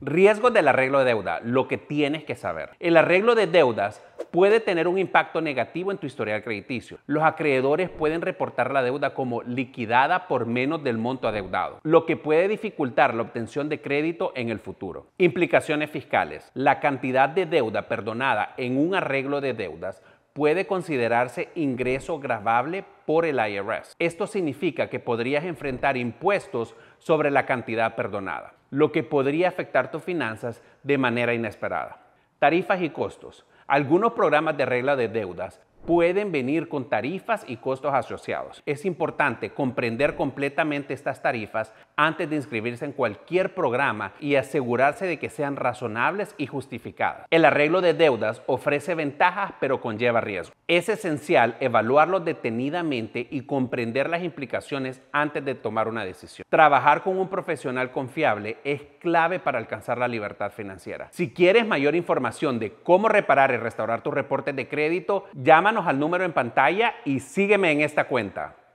Riesgos del arreglo de deuda, lo que tienes que saber. El arreglo de deudas puede tener un impacto negativo en tu historial crediticio. Los acreedores pueden reportar la deuda como liquidada por menos del monto adeudado, lo que puede dificultar la obtención de crédito en el futuro. Implicaciones fiscales. La cantidad de deuda perdonada en un arreglo de deudas puede considerarse ingreso grabable por el IRS. Esto significa que podrías enfrentar impuestos sobre la cantidad perdonada, lo que podría afectar tus finanzas de manera inesperada. Tarifas y costos. Algunos programas de regla de deudas pueden venir con tarifas y costos asociados. Es importante comprender completamente estas tarifas antes de inscribirse en cualquier programa y asegurarse de que sean razonables y justificadas. El arreglo de deudas ofrece ventajas pero conlleva riesgo. Es esencial evaluarlo detenidamente y comprender las implicaciones antes de tomar una decisión. Trabajar con un profesional confiable es clave para alcanzar la libertad financiera. Si quieres mayor información de cómo reparar y restaurar tus reportes de crédito, llámanos al número en pantalla y sígueme en esta cuenta.